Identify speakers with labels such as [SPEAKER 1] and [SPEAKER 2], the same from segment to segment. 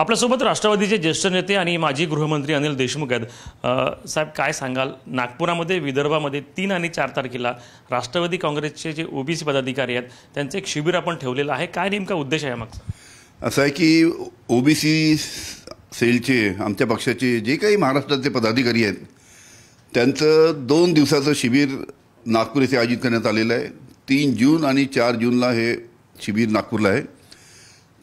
[SPEAKER 1] आपल्यासोबत राष्ट्रवादीचे ज्येष्ठ नेते आणि माजी गृहमंत्री अनिल देशमुख आहेत साहेब काय सांगाल नागपुरामध्ये विदर्भामध्ये तीन आणि चार तारखेला राष्ट्रवादी काँग्रेसचे जे ओबीसी पदाधिकारी आहेत त्यांचं एक शिबिर आपण ठेवलेलं आहे काय नेमका उद्देश आहे मागचा
[SPEAKER 2] असं आहे की ओबीसी सेलचे आमच्या पक्षाचे जे काही महाराष्ट्राचे पदाधिकारी आहेत त्यांचं दोन दिवसाचं शिबिर नागपूर येथे आयोजित करण्यात आलेलं आहे तीन जून आणि चार जूनला हे शिबिर नागपूरला आहे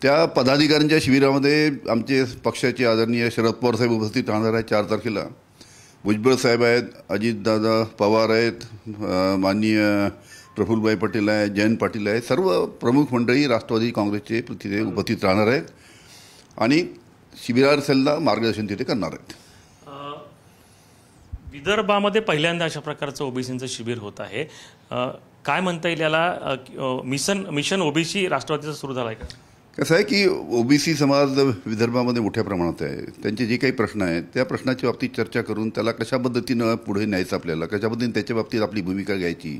[SPEAKER 2] त्या पदाधिकाऱ्यांच्या शिबिरामध्ये आमचे पक्षाचे आदरणीय शरद पवार साहेब उपस्थित राहणार आहेत चार तारखेला भुजबळ साहेब आहेत अजितदादा पवार आहेत माननीय प्रफुल्लभाई पटेल आहेत जयंत पाटील आहेत सर्व प्रमुख मंडळी राष्ट्रवादी काँग्रेसचे तिथे उपस्थित राहणार आहेत आणि शिबिरारसेलला मार्गदर्शन तिथे करणार आहेत
[SPEAKER 1] विदर्भामध्ये पहिल्यांदा अशा प्रकारचं ओबीसीचं शिबिर होत आहे काय म्हणता येईल याला मिशन मिशन ओबीसी राष्ट्रवादीचं सुरू झालं आहे का
[SPEAKER 2] कसं आहे की ओबीसी समाज विदर्भामध्ये मोठ्या प्रमाणात आहे त्यांचे जे काही प्रश्न आहेत त्या प्रश्नाच्या बाबतीत चर्चा करून त्याला कशा पद्धतीनं पुढे न्यायचं आपल्याला कशा पद्धतीने त्याच्या बाबतीत आपली भूमिका घ्यायची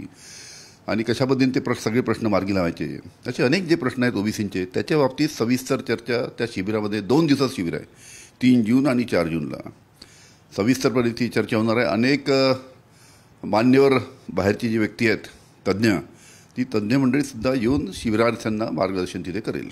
[SPEAKER 2] आणि कशा पद्धतीने ते प्रश्न सगळे प्रश्न मार्गी लावायचे असे अनेक जे प्रश्न आहेत ओबीसींचे त्याच्या बाबतीत सविस्तर चर्चा त्या शिबिरामध्ये दोन दिवसात शिबिर आहे तीन जून आणि चार जूनला सविस्तर ती चर्चा होणार आहे अनेक मान्यवर बाहेरची जी व्यक्ती आहेत तज्ज्ञ ती तज्ज्ञ मंडळीसुद्धा येऊन शिबिरार्थ्यांना मार्गदर्शन तिथे करेल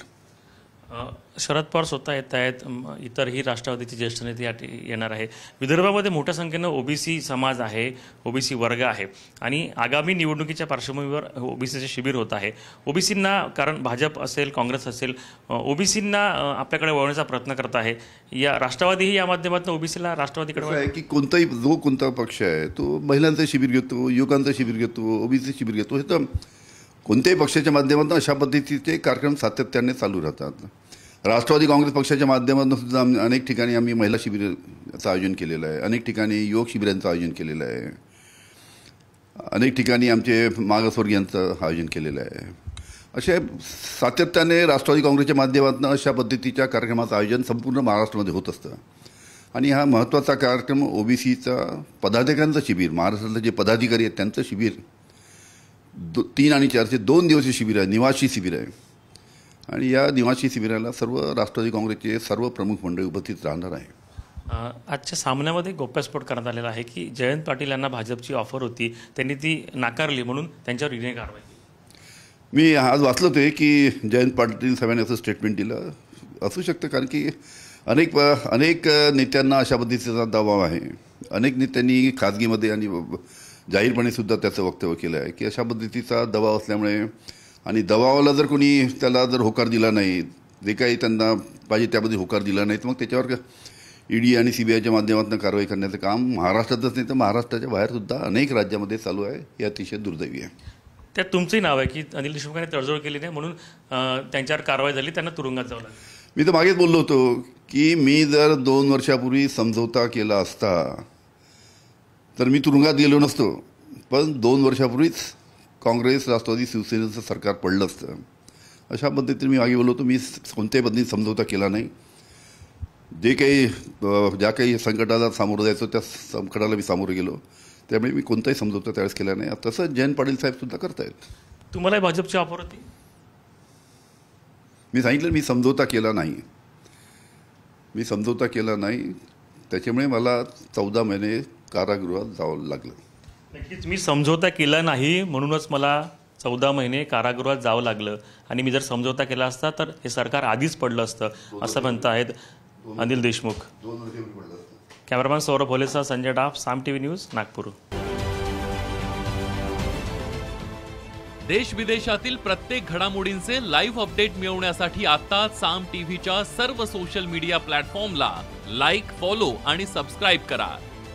[SPEAKER 1] शरद पवार स्वतः येत आहेत इतरही राष्ट्रवादीचे ज्येष्ठ नेते या येणार आहे विदर्भामध्ये मोठ्या संख्येनं ओबीसी समाज आहे ओबीसी वर्ग आहे आणि आगामी निवडणुकीच्या पार्श्वभूमीवर ओबीसीचे शिबिर होत आहे ओबीसींना कारण भाजप असेल काँग्रेस असेल ओबीसींना आपल्याकडे वळवण्याचा प्रयत्न करत आहे या राष्ट्रवादीही या माध्यमातून ओबीसीला राष्ट्रवादीकडे
[SPEAKER 2] की कोणताही जो कोणता पक्ष आहे तो महिलांचं शिबिर घेतो युवकांचं शिबिर घेतो ओबीसी शिबिर घेतो हे तर कोणत्याही पक्षाच्या माध्यमातून अशा पद्धतीचे कार्यक्रम सातत्याने चालू राहतात राष्ट्रवादी काँग्रेस पक्षाच्या माध्यमातून सुद्धा अनेक ठिकाणी आम्ही महिला शिबिराचं आयोजन केलेलं आहे अनेक ठिकाणी योग शिबिरांचं आयोजन केलेलं आहे अनेक ठिकाणी आमचे मागासवर्गीयांचं आयोजन केलेलं आहे असे सातत्याने राष्ट्रवादी काँग्रेसच्या माध्यमातून अशा पद्धतीच्या कार्यक्रमाचं आयोजन संपूर्ण महाराष्ट्रामध्ये होत असतं आणि हा महत्त्वाचा कार्यक्रम ओबीसीचा पदाधिकाऱ्यांचं शिबिर महाराष्ट्रातले जे पदाधिकारी आहेत त्यांचं शिबिर दो तीन आणि चारचे दोन दिवसीय शिबिर आहे निवासी शिबिर आहे आणि या निवासी शिबिराला सर्व राष्ट्रवादी काँग्रेसचे सर्व प्रमुख मंडळी उपस्थित राहणार आहे
[SPEAKER 1] आजच्या सामन्यामध्ये गोप्यास्फोट करण्यात आलेला आहे की जयंत पाटील यांना भाजपची ऑफर होती त्यांनी ती नाकारली म्हणून त्यांच्यावर विनय कारवाई
[SPEAKER 2] मी आज वाचलो ते की जयंत पाटील साहेबांनी असं स्टेटमेंट दिलं असू शकतं कारण की अनेक अनेक नेत्यांना अशा पद्धतीचा दबाव आहे अनेक नेत्यांनी खाजगीमध्ये आणि जाहीरपणे सुद्धा त्याचं वक्तव्य केलं आहे की अशा पद्धतीचा दबाव असल्यामुळे आणि दबावाला जर कोणी त्याला जर होकार दिला नाही जे काही त्यांना पाहिजे त्यामध्ये होकार दिला तर मग त्याच्यावर ईडी e आणि सी बी आयच्या माध्यमातून कारवाई करण्याचं काम महाराष्ट्रातच नाही तर महाराष्ट्राच्या बाहेरसुद्धा अनेक राज्यामध्ये चालू आहे हे अतिशय दुर्दैवी आहे
[SPEAKER 1] त्यात तुमचंही नाव आहे की अनिल देशमुखांनी तडजोड केली नाही म्हणून त्यांच्यावर कारवाई झाली त्यांना तुरुंगात जावं
[SPEAKER 2] मी तर मागेच बोललो होतो की मी जर दोन वर्षापूर्वी समजवता केला असता तर मी तुरुंगात गेलो नसतो पण दोन वर्षापूर्वीच काँग्रेस राष्ट्रवादी शिवसेनेचं सरकार पडलं असतं अशा पद्धतीने मी मागे बोललो मी कोणत्याही पद्धतीने समजवता केला नाही जे काही ज्या काही संकटाला सामोरं जायचं त्या संकटाला मी सामोरं गेलो त्यामुळे मी कोणताही समजवता त्यावेळेस केला नाही तसं जयंत पाटील साहेबसुद्धा करतायत
[SPEAKER 1] तुम्हालाही भाजपची ऑफर होती
[SPEAKER 2] मी सांगितलं मी समजवता केला नाही मी समजवता केला नाही त्याच्यामुळे मला चौदा महिने कारागृहात जावं लागलं
[SPEAKER 1] नक्कीच मी समझौता केला नाही म्हणूनच मला चौदा महिने कारागृहात जावं लागलं आणि मी जर समझौता केला असता तर हे सरकार आधीच पडलं असतं असं म्हणत आहेत अनिल देशमुख कॅमेरामॅन सौरभ होलेसा संजय डाफ साम टीव्ही न्यूज नागपूर देश विदेशातील प्रत्येक घडामोडींचे लाईव्ह अपडेट मिळवण्यासाठी आता साम टीव्हीच्या सर्व सोशल मीडिया प्लॅटफॉर्मला लाईक फॉलो आणि सबस्क्राईब करा